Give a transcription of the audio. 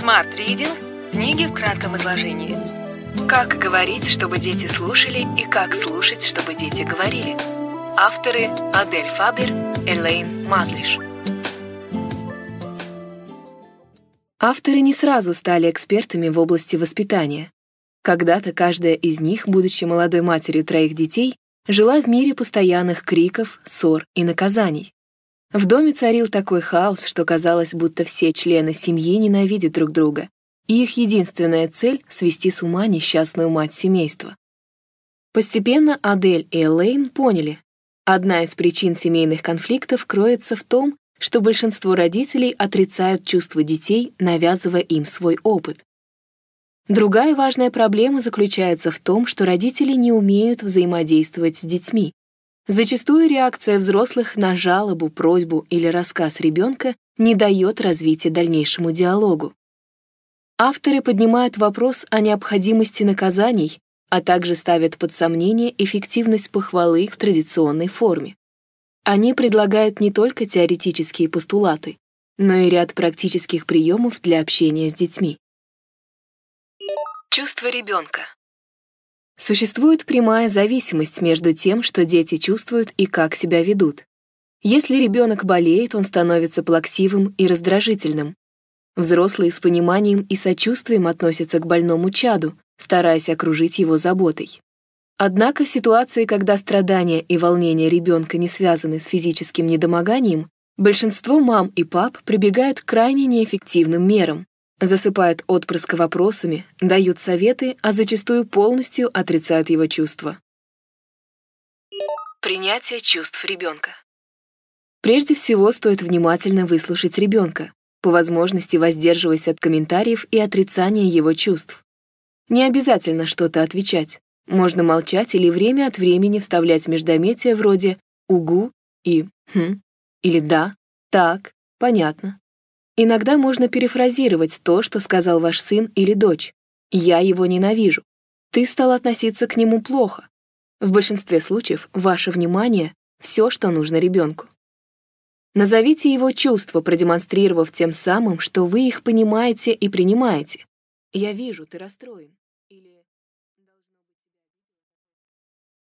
Smart Reading. Книги в кратком изложении. Как говорить, чтобы дети слушали, и как слушать, чтобы дети говорили. Авторы Адель Фабер, Элейн Мазлиш. Авторы не сразу стали экспертами в области воспитания. Когда-то каждая из них, будучи молодой матерью троих детей, жила в мире постоянных криков, ссор и наказаний. В доме царил такой хаос, что казалось, будто все члены семьи ненавидят друг друга, и их единственная цель — свести с ума несчастную мать семейства. Постепенно Адель и Элейн поняли, одна из причин семейных конфликтов кроется в том, что большинство родителей отрицают чувства детей, навязывая им свой опыт. Другая важная проблема заключается в том, что родители не умеют взаимодействовать с детьми. Зачастую реакция взрослых на жалобу, просьбу или рассказ ребенка не дает развития дальнейшему диалогу. Авторы поднимают вопрос о необходимости наказаний, а также ставят под сомнение эффективность похвалы в традиционной форме. Они предлагают не только теоретические постулаты, но и ряд практических приемов для общения с детьми. Чувство ребенка. Существует прямая зависимость между тем, что дети чувствуют и как себя ведут. Если ребенок болеет, он становится плаксивым и раздражительным. Взрослые с пониманием и сочувствием относятся к больному чаду, стараясь окружить его заботой. Однако в ситуации, когда страдания и волнения ребенка не связаны с физическим недомоганием, большинство мам и пап прибегают к крайне неэффективным мерам, засыпают отпрыска вопросами, дают советы, а зачастую полностью отрицают его чувства. Принятие чувств ребенка. Прежде всего, стоит внимательно выслушать ребенка, по возможности воздерживаясь от комментариев и отрицания его чувств. Не обязательно что-то отвечать. Можно молчать или время от времени вставлять междометия вроде «угу» и «хм» или «да», «так», «понятно». Иногда можно перефразировать то, что сказал ваш сын или дочь. «Я его ненавижу». Ты стал относиться к нему плохо. В большинстве случаев ваше внимание — все, что нужно ребенку. Назовите его чувства, продемонстрировав тем самым, что вы их понимаете и принимаете. «Я вижу, ты расстроен» или